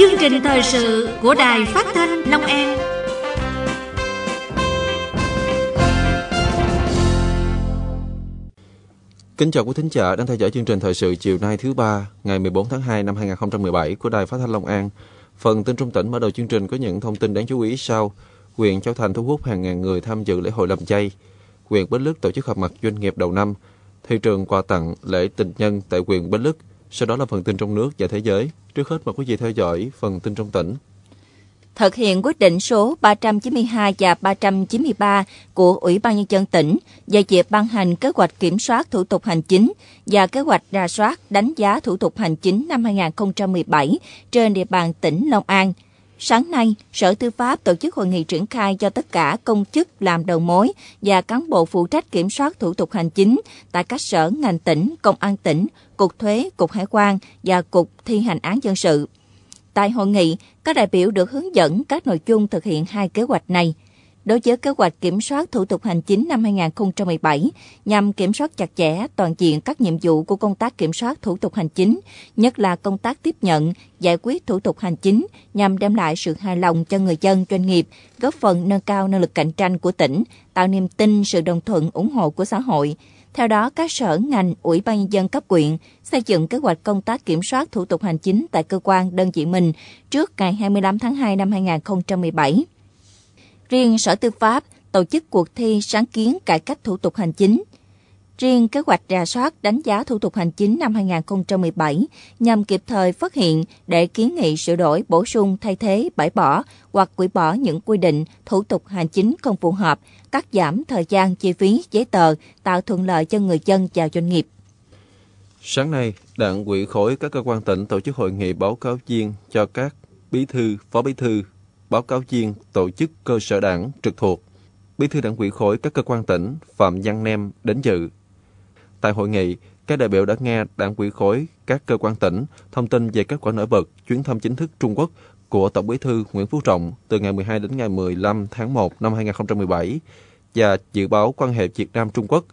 chương trình thời sự của đài phát thanh long an Kính chào quý thính giả đang theo dõi chương trình thời sự chiều nay thứ ba, ngày 14 tháng 2 năm 2017 của Đài Phát thanh Long An. Phần tin trung tỉnh mở đầu chương trình có những thông tin đáng chú ý sau. Huyện Châu Thành thu hút hàng ngàn người tham dự lễ hội làm chay. Huyện Bến Lức tổ chức họp mặt doanh nghiệp đầu năm. Thị trường quà tặng lễ tình nhân tại huyện Bến Lức sau đó là phần tin trong nước và thế giới. Trước hết mời quý vị theo dõi phần tin trong tỉnh. Thực hiện quyết định số 392 và 393 của Ủy ban Nhân dân tỉnh về việc ban hành kế hoạch kiểm soát thủ tục hành chính và kế hoạch ra soát đánh giá thủ tục hành chính năm 2017 trên địa bàn tỉnh Long An – Sáng nay, Sở Tư pháp tổ chức hội nghị triển khai cho tất cả công chức làm đầu mối và cán bộ phụ trách kiểm soát thủ tục hành chính tại các sở ngành tỉnh, công an tỉnh, cục thuế, cục hải quan và cục thi hành án dân sự. Tại hội nghị, các đại biểu được hướng dẫn các nội dung thực hiện hai kế hoạch này – đối với kế hoạch kiểm soát thủ tục hành chính năm 2017 nhằm kiểm soát chặt chẽ toàn diện các nhiệm vụ của công tác kiểm soát thủ tục hành chính, nhất là công tác tiếp nhận, giải quyết thủ tục hành chính nhằm đem lại sự hài lòng cho người dân doanh nghiệp, góp phần nâng cao năng lực cạnh tranh của tỉnh, tạo niềm tin, sự đồng thuận ủng hộ của xã hội. Theo đó, các sở ngành, ủy ban nhân dân cấp quyện xây dựng kế hoạch công tác kiểm soát thủ tục hành chính tại cơ quan đơn vị mình trước ngày 25 tháng 2 năm 2017. Riêng Sở Tư pháp tổ chức cuộc thi sáng kiến cải cách thủ tục hành chính. Riêng kế hoạch rà soát đánh giá thủ tục hành chính năm 2017 nhằm kịp thời phát hiện để kiến nghị sửa đổi, bổ sung, thay thế, bãi bỏ hoặc hủy bỏ những quy định thủ tục hành chính không phù hợp, cắt giảm thời gian chi phí giấy tờ, tạo thuận lợi cho người dân và doanh nghiệp. Sáng nay, Đảng ủy khối các cơ quan tỉnh tổ chức hội nghị báo cáo viên cho các bí thư, phó bí thư, báo cáo viên, tổ chức cơ sở đảng trực thuộc, bí thư đảng ủy khối các cơ quan tỉnh Phạm Văn Nem đến dự. Tại hội nghị, các đại biểu đã nghe đảng ủy khối các cơ quan tỉnh thông tin về kết quả nổi bật chuyến thăm chính thức Trung Quốc của Tổng Bí thư Nguyễn Phú Trọng từ ngày 12 đến ngày 15 tháng 1 năm 2017 và dự báo quan hệ Việt Nam Trung Quốc,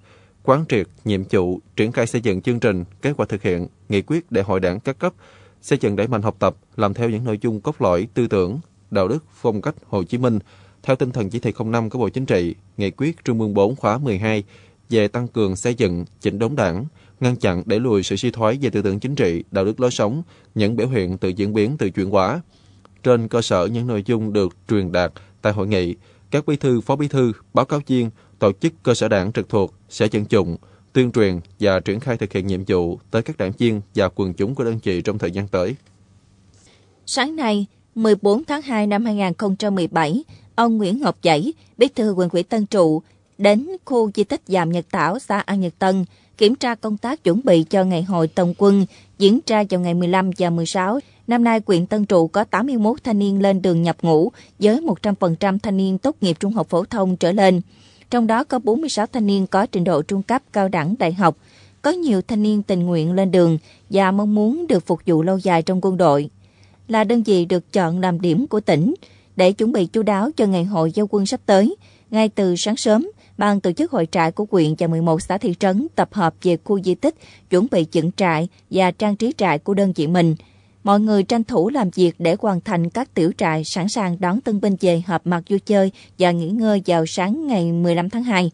quán triệt nhiệm vụ triển khai xây dựng chương trình, kế hoạch thực hiện nghị quyết đại hội đảng các cấp, xây dựng đẩy mạnh học tập làm theo những nội dung cốt lõi tư tưởng, đạo đức, phong cách Hồ Chí Minh theo tinh thần chỉ thị 05 của Bộ Chính trị, Nghị quyết Trung ương 4 khóa 12 về tăng cường xây dựng, chỉnh đốn đảng, ngăn chặn đẩy lùi sự suy thoái về tư tưởng chính trị, đạo đức lối sống, những biểu hiện tự diễn biến, tự chuyển hóa. Trên cơ sở những nội dung được truyền đạt tại hội nghị, các bí thư, phó bí thư, báo cáo viên, tổ chức cơ sở đảng trực thuộc sẽ dân dụng, tuyên truyền và triển khai thực hiện nhiệm vụ tới các đảng viên và quần chúng của đơn vị trong thời gian tới. Sáng nay, 14 tháng 2 năm 2017, ông Nguyễn Ngọc Dãy, bí thư quận ủy Tân Trụ, đến khu di tích Dàm Nhật Tảo, xã An Nhật Tân, kiểm tra công tác chuẩn bị cho ngày hội tổng quân diễn ra vào ngày 15 và 16. Năm nay, quyện Tân Trụ có 81 thanh niên lên đường nhập ngũ, với 100% thanh niên tốt nghiệp trung học phổ thông trở lên. Trong đó có 46 thanh niên có trình độ trung cấp cao đẳng đại học. Có nhiều thanh niên tình nguyện lên đường và mong muốn được phục vụ lâu dài trong quân đội là đơn vị được chọn làm điểm của tỉnh để chuẩn bị chú đáo cho ngày hội giao quân sắp tới. Ngay từ sáng sớm, ban tổ chức hội trại của quyện và 11 xã thị trấn tập hợp về khu di tích, chuẩn bị dựng trại và trang trí trại của đơn vị mình. Mọi người tranh thủ làm việc để hoàn thành các tiểu trại sẵn sàng đón tân binh về họp mặt vui chơi và nghỉ ngơi vào sáng ngày 15 tháng 2.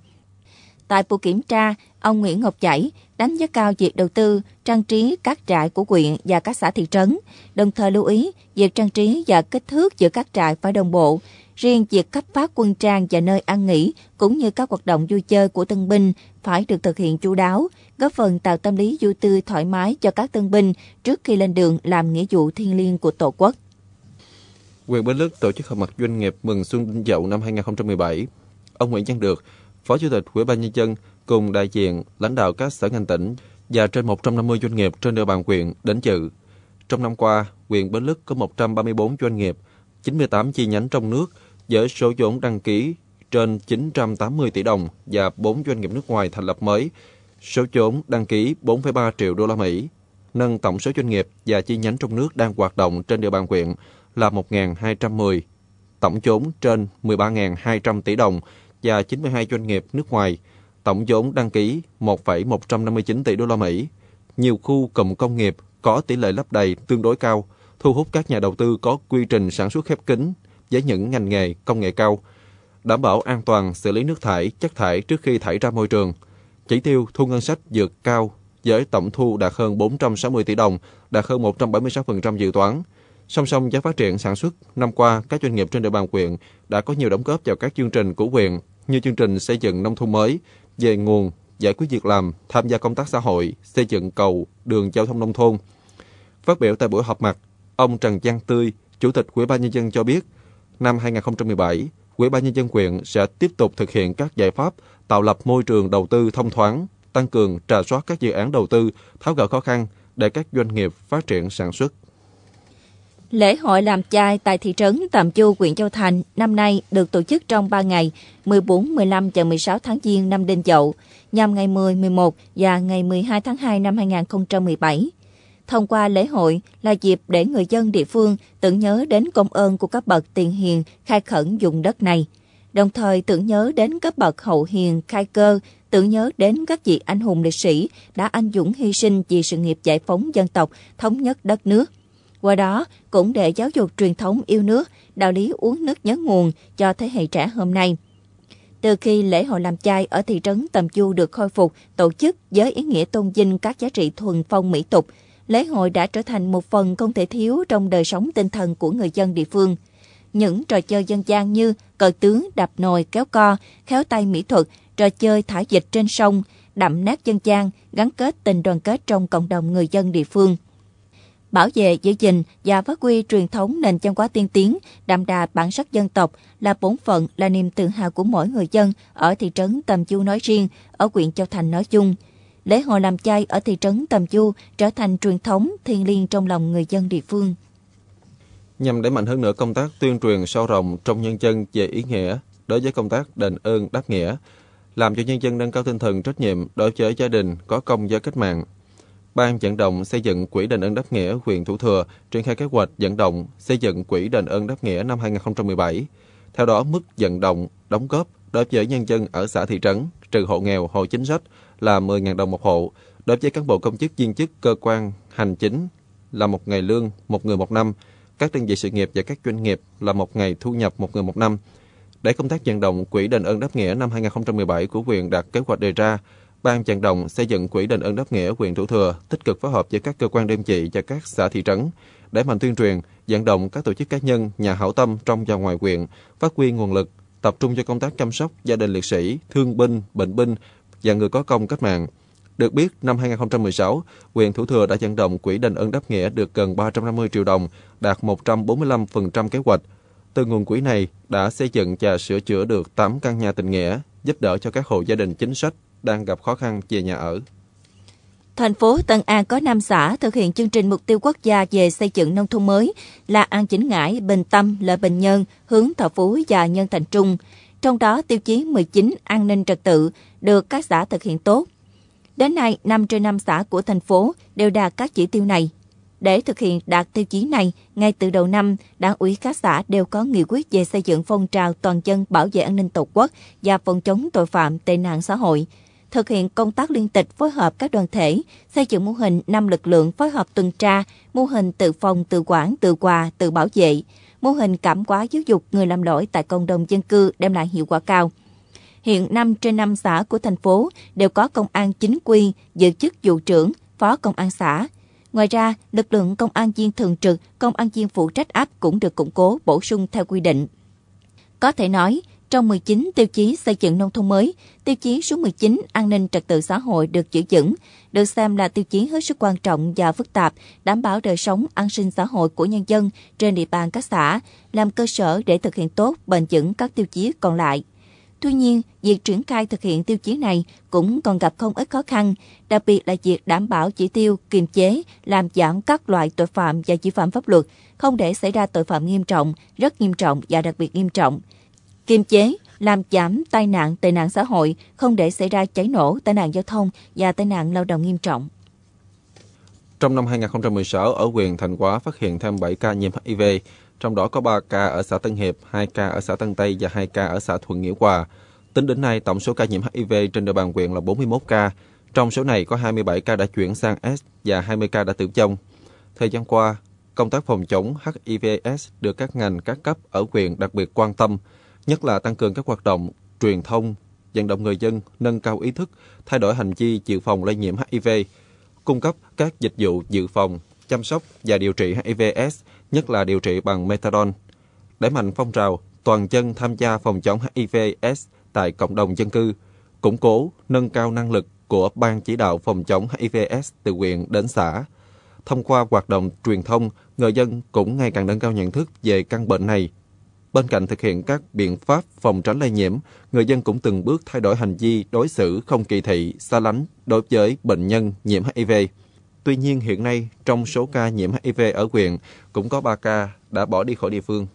Tại buổi kiểm tra, ông Nguyễn Ngọc Chảy, đánh giá cao việc đầu tư trang trí các trại của huyện và các xã thị trấn, đồng thời lưu ý việc trang trí và kích thước giữa các trại phải đồng bộ. Riêng việc cấp phát quân trang và nơi ăn nghỉ cũng như các hoạt động vui chơi của tân binh phải được thực hiện chú đáo, góp phần tạo tâm lý vui tươi thoải mái cho các tân binh trước khi lên đường làm nghĩa vụ thiêng liêng của Tổ quốc. Quyền Bến Lức tổ chức họp mặt doanh nghiệp mừng xuân Đinh Dậu năm 2017. Ông Nguyễn Văn Được, Phó Chủ tịch Ủy ban nhân dân cùng đại diện lãnh đạo các sở ngành tỉnh và trên 150 doanh nghiệp trên địa bàn huyện đến dự. Trong năm qua, huyện Bến Lức có 134 doanh nghiệp, 98 chi nhánh trong nước với số vốn đăng ký trên 980 tỷ đồng và 4 doanh nghiệp nước ngoài thành lập mới, số vốn đăng ký 4,3 triệu đô la Mỹ, nâng tổng số doanh nghiệp và chi nhánh trong nước đang hoạt động trên địa bàn quyện là 1.210, tổng vốn trên 13.200 tỷ đồng và 92 doanh nghiệp nước ngoài – tổng vốn đăng ký 1,159 tỷ đô la Mỹ. Nhiều khu cụm công nghiệp có tỷ lệ lấp đầy tương đối cao, thu hút các nhà đầu tư có quy trình sản xuất khép kín với những ngành nghề công nghệ cao, đảm bảo an toàn xử lý nước thải, chất thải trước khi thải ra môi trường. Chỉ tiêu thu ngân sách vượt cao với tổng thu đạt hơn 460 tỷ đồng, đạt hơn 176% dự toán. Song song với phát triển sản xuất, năm qua các doanh nghiệp trên địa bàn quyện đã có nhiều đóng góp vào các chương trình của quyện như chương trình xây dựng nông thôn mới, về nguồn, giải quyết việc làm, tham gia công tác xã hội, xây dựng cầu, đường giao thông nông thôn. Phát biểu tại buổi họp mặt, ông Trần Giang Tươi, Chủ tịch Ủy ban Nhân dân cho biết, năm 2017, Ủy ban Nhân dân quyện sẽ tiếp tục thực hiện các giải pháp tạo lập môi trường đầu tư thông thoáng, tăng cường trà soát các dự án đầu tư, tháo gỡ khó khăn để các doanh nghiệp phát triển sản xuất. Lễ hội làm chai tại thị trấn Tàm Chu, huyện Châu Thành năm nay được tổ chức trong 3 ngày 14, 15 và 16 tháng Giêng năm Đinh Dậu, nhằm ngày 10, 11 và ngày 12 tháng 2 năm 2017. Thông qua lễ hội là dịp để người dân địa phương tưởng nhớ đến công ơn của các bậc tiền hiền khai khẩn dùng đất này, đồng thời tưởng nhớ đến các bậc hậu hiền khai cơ, tưởng nhớ đến các vị anh hùng liệt sĩ đã anh dũng hy sinh vì sự nghiệp giải phóng dân tộc, thống nhất đất nước – qua đó cũng để giáo dục truyền thống yêu nước, đạo lý uống nước nhớ nguồn cho thế hệ trẻ hôm nay. Từ khi lễ hội làm chai ở thị trấn Tầm Chu được khôi phục, tổ chức với ý nghĩa tôn vinh các giá trị thuần phong mỹ tục, lễ hội đã trở thành một phần không thể thiếu trong đời sống tinh thần của người dân địa phương. Những trò chơi dân gian như cờ tướng, đạp nồi, kéo co, khéo tay mỹ thuật, trò chơi thả dịch trên sông, đậm nát dân gian, gắn kết tình đoàn kết trong cộng đồng người dân địa phương bảo vệ, giữ gìn và phát huy truyền thống nền văn hóa tiên tiến, đậm đà bản sắc dân tộc là bổn phận, là niềm tự hào của mỗi người dân ở thị trấn Tầm Chu nói riêng, ở huyện Châu Thành nói chung. Lễ hội làm chay ở thị trấn Tầm Chu trở thành truyền thống thiêng liêng trong lòng người dân địa phương. Nhằm đẩy mạnh hơn nữa công tác tuyên truyền sâu rộng trong nhân dân về ý nghĩa đối với công tác đền ơn đáp nghĩa, làm cho nhân dân nâng cao tinh thần trách nhiệm đối với gia đình có công với cách mạng, Ban vận động xây dựng quỹ đền ơn đáp nghĩa huyện Thủ Thừa triển khai kế hoạch vận động xây dựng quỹ đền ơn đáp nghĩa năm 2017. Theo đó, mức vận động đóng góp đối với nhân dân ở xã thị trấn trừ hộ nghèo, hộ chính sách là 10.000 đồng một hộ, đối với cán bộ công chức viên chức cơ quan hành chính là một ngày lương một người một năm, các đơn vị sự nghiệp và các doanh nghiệp là một ngày thu nhập một người một năm. Để công tác vận động quỹ đền ơn đáp nghĩa năm 2017 của huyện đạt kế hoạch đề ra, Ban vận động xây dựng quỹ đền ơn đáp nghĩa quyền Thủ Thừa tích cực phối hợp với các cơ quan đơn vị và các xã thị trấn để mạnh tuyên truyền, vận động các tổ chức cá nhân, nhà hảo tâm trong và ngoài quyền phát huy nguồn lực, tập trung cho công tác chăm sóc gia đình liệt sĩ, thương binh, bệnh binh và người có công cách mạng. Được biết, năm 2016, quyền Thủ Thừa đã vận động quỹ đền ơn đáp nghĩa được gần 350 triệu đồng, đạt 145% kế hoạch. Từ nguồn quỹ này đã xây dựng và sửa chữa được 8 căn nhà tình nghĩa, giúp đỡ cho các hộ gia đình chính sách đang gặp khó khăn về nhà ở. Thành phố Tân An có 5 xã thực hiện chương trình mục tiêu quốc gia về xây dựng nông thôn mới là An Chính Ngãi, Bình Tâm, Lợi Bình Nhân, Hướng Thọ Phú và Nhân Thành Trung. Trong đó, tiêu chí 19 an ninh trật tự được các xã thực hiện tốt. Đến nay, 5 trên 5 xã của thành phố đều đạt các chỉ tiêu này. Để thực hiện đạt tiêu chí này, ngay từ đầu năm, đảng ủy các xã đều có nghị quyết về xây dựng phong trào toàn dân bảo vệ an ninh tổ quốc và phòng chống tội phạm tệ nạn xã hội – thực hiện công tác liên tịch phối hợp các đoàn thể, xây dựng mô hình 5 lực lượng phối hợp tuần tra, mô hình tự phòng, tự quản, tự quà, tự bảo vệ, mô hình cảm hóa giáo dục người làm lỗi tại cộng đồng dân cư đem lại hiệu quả cao. Hiện 5 trên 5 xã của thành phố đều có công an chính quy, giữ chức vụ trưởng, phó công an xã. Ngoài ra, lực lượng công an viên thường trực, công an viên phụ trách áp cũng được củng cố bổ sung theo quy định. Có thể nói, trong 19 tiêu chí xây dựng nông thôn mới, tiêu chí số 19 an ninh trật tự xã hội được giữ vững, được xem là tiêu chí hết sức quan trọng và phức tạp, đảm bảo đời sống an sinh xã hội của nhân dân trên địa bàn các xã, làm cơ sở để thực hiện tốt bền vững các tiêu chí còn lại. Tuy nhiên, việc triển khai thực hiện tiêu chí này cũng còn gặp không ít khó khăn, đặc biệt là việc đảm bảo chỉ tiêu kiềm chế, làm giảm các loại tội phạm và vi phạm pháp luật, không để xảy ra tội phạm nghiêm trọng, rất nghiêm trọng và đặc biệt nghiêm trọng – kiềm chế, làm giảm tai nạn, tệ nạn xã hội, không để xảy ra cháy nổ, tai nạn giao thông và tai nạn lao động nghiêm trọng. Trong năm 2016, ở quyền Thành Quá phát hiện thêm 7 ca nhiễm HIV, trong đó có 3 ca ở xã Tân Hiệp, 2 ca ở xã Tân Tây và 2 ca ở xã Thuận Nghĩa Hòa. Tính đến nay, tổng số ca nhiễm HIV trên địa bàn huyện là 41 ca. Trong số này có 27 ca đã chuyển sang S và 20 ca đã tử vong. Thời gian qua, công tác phòng chống HIVS được các ngành các cấp ở quyền đặc biệt quan tâm, nhất là tăng cường các hoạt động truyền thông, vận động người dân nâng cao ý thức, thay đổi hành vi dự phòng lây nhiễm HIV, cung cấp các dịch vụ dự phòng, chăm sóc và điều trị HIVS, nhất là điều trị bằng methadone. Đẩy mạnh phong trào toàn dân tham gia phòng chống HIVS tại cộng đồng dân cư, củng cố, nâng cao năng lực của Ban chỉ đạo phòng chống HIVS từ huyện đến xã. Thông qua hoạt động truyền thông, người dân cũng ngày càng nâng cao nhận thức về căn bệnh này Bên cạnh thực hiện các biện pháp phòng tránh lây nhiễm, người dân cũng từng bước thay đổi hành vi đối xử không kỳ thị, xa lánh đối với bệnh nhân nhiễm HIV. Tuy nhiên hiện nay, trong số ca nhiễm HIV ở huyện, cũng có 3 ca đã bỏ đi khỏi địa phương.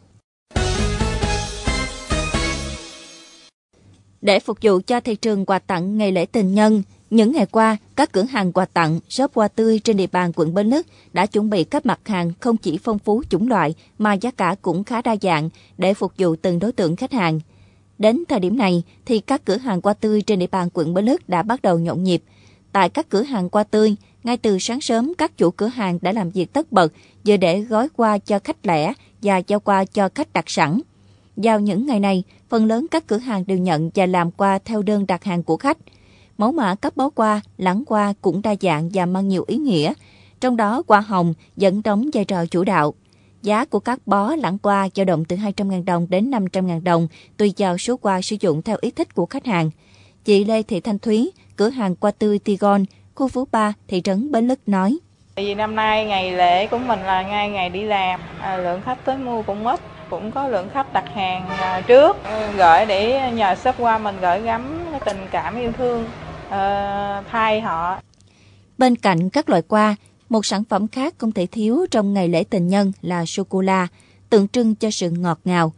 Để phục vụ cho thị trường quà tặng ngày lễ tình nhân, những ngày qua, các cửa hàng quà tặng, shop hoa tươi trên địa bàn quận Bến Lức đã chuẩn bị các mặt hàng không chỉ phong phú chủng loại mà giá cả cũng khá đa dạng để phục vụ từng đối tượng khách hàng. Đến thời điểm này thì các cửa hàng hoa tươi trên địa bàn quận Bến Lức đã bắt đầu nhộn nhịp. Tại các cửa hàng hoa tươi, ngay từ sáng sớm các chủ cửa hàng đã làm việc tất bật vừa để gói qua cho khách lẻ và giao qua cho khách đặt sẵn. Vào những ngày này, phần lớn các cửa hàng đều nhận và làm qua theo đơn đặt hàng của khách – mẫu mã cấp bó hoa, lãng hoa cũng đa dạng và mang nhiều ý nghĩa, trong đó hoa hồng vẫn đóng vai trò chủ đạo. Giá của các bó lãng hoa dao động từ 200.000 đồng đến 500.000 đồng tùy vào số hoa sử dụng theo ý thích của khách hàng. Chị Lê Thị Thanh Thúy, cửa hàng hoa tươi Tigon, khu phố 3, thị trấn Bến Lức nói. Tại vì năm nay ngày lễ của mình là ngay ngày đi làm, à, lượng khách tới mua cũng ít, cũng có lượng khách đặt hàng à, trước gửi để nhờ shop qua mình gửi gắm cái tình cảm yêu thương uh, thay họ. Bên cạnh các loại qua, một sản phẩm khác không thể thiếu trong ngày lễ tình nhân là sô-cô-la, tượng trưng cho sự ngọt ngào.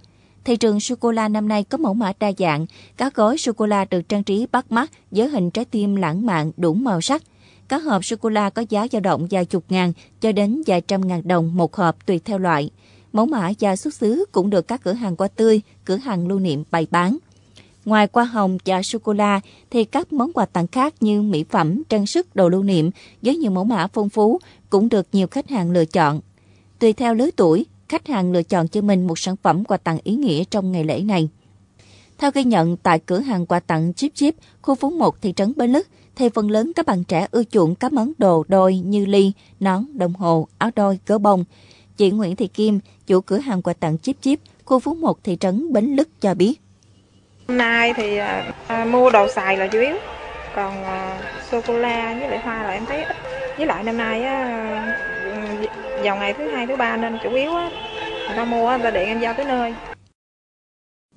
Thị trường sô-cô-la năm nay có mẫu mã đa dạng, các gói sô-cô-la được trang trí bắt mắt với hình trái tim lãng mạn đủ màu sắc. Các hộp sô-cô-la có giá dao động vài chục ngàn cho đến vài trăm ngàn đồng một hộp tùy theo loại. Mẫu mã và xuất xứ cũng được các cửa hàng hoa tươi, cửa hàng lưu niệm bày bán. Ngoài hoa hồng và sô-cô-la thì các món quà tặng khác như mỹ phẩm, trang sức, đồ lưu niệm với nhiều mẫu mã phong phú cũng được nhiều khách hàng lựa chọn. Tùy theo lứa tuổi, khách hàng lựa chọn cho mình một sản phẩm quà tặng ý nghĩa trong ngày lễ này. Theo ghi nhận tại cửa hàng quà tặng Chip Chip, khu phố 1 thị trấn Bến Lức, thì phần lớn các bạn trẻ ưa chuộng các món đồ đôi như ly, nón, đồng hồ, áo đôi, gỡ bông. Chị Nguyễn Thị Kim, chủ cửa hàng quà tặng Chip Chip, khu phố 1 thị trấn Bến Lức cho biết nay thì à, à, mua đồ xài là chủ yếu còn à, sô cô la với lại hoa là em thấy ít với lại năm nay á, ừ, vào ngày thứ hai thứ ba nên chủ yếu á, người ta mua người ta điện em giao tới nơi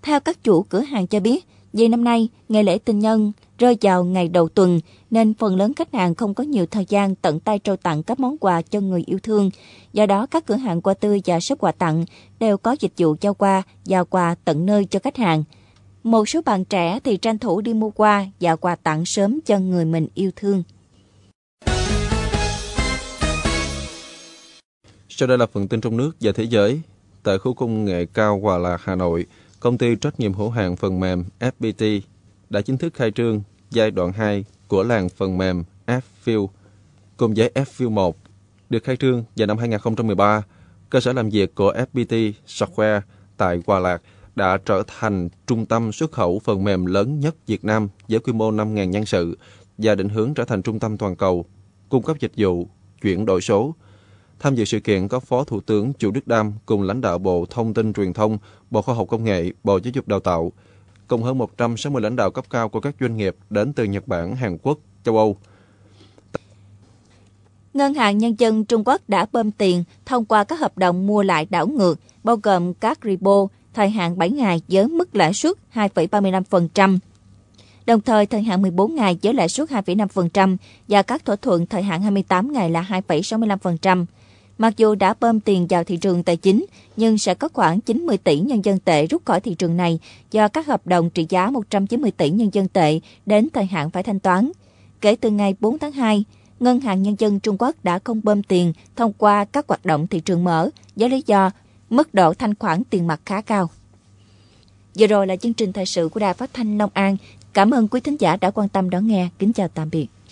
theo các chủ cửa hàng cho biết vì năm nay ngày lễ tình nhân rơi vào ngày đầu tuần nên phần lớn khách hàng không có nhiều thời gian tận tay trao tặng các món quà cho người yêu thương. Do đó, các cửa hàng quà tươi và shop quà tặng đều có dịch vụ giao qua, giao quà tận nơi cho khách hàng. Một số bạn trẻ thì tranh thủ đi mua quà và quà tặng sớm cho người mình yêu thương. Sau đây là phần tin trong nước và thế giới. Tại khu công nghệ cao Hòa Lạc, Hà Nội, công ty trách nhiệm hữu hạn phần mềm FPT đã chính thức khai trương giai đoạn 2 của làng phần mềm Ffield cùng với Ffield 1 được khai trương vào năm 2013. Cơ sở làm việc của FPT Software tại Hòa Lạc đã trở thành trung tâm xuất khẩu phần mềm lớn nhất Việt Nam với quy mô 5.000 nhân sự và định hướng trở thành trung tâm toàn cầu, cung cấp dịch vụ, chuyển đổi số. Tham dự sự kiện có Phó Thủ tướng Chu Đức Đam cùng lãnh đạo Bộ Thông tin Truyền thông, Bộ Khoa học Công nghệ, Bộ Giáo dục Đào tạo, cùng hơn 160 lãnh đạo cấp cao của các doanh nghiệp đến từ Nhật Bản, Hàn Quốc, châu Âu. Ngân hàng Nhân dân Trung Quốc đã bơm tiền thông qua các hợp đồng mua lại đảo ngược, bao gồm các repo, thời hạn 7 ngày với mức lãi suất 2,35%, đồng thời thời hạn 14 ngày với lãi suất 2,5% và các thỏa thuận thời hạn 28 ngày là 2,65%. Mặc dù đã bơm tiền vào thị trường tài chính, nhưng sẽ có khoảng 90 tỷ nhân dân tệ rút khỏi thị trường này do các hợp đồng trị giá 190 tỷ nhân dân tệ đến thời hạn phải thanh toán. Kể từ ngày 4 tháng 2, Ngân hàng Nhân dân Trung Quốc đã không bơm tiền thông qua các hoạt động thị trường mở với lý do mức độ thanh khoản tiền mặt khá cao. Vừa rồi là chương trình thời sự của Đài Phát Thanh Long An. Cảm ơn quý thính giả đã quan tâm đón nghe. Kính chào tạm biệt.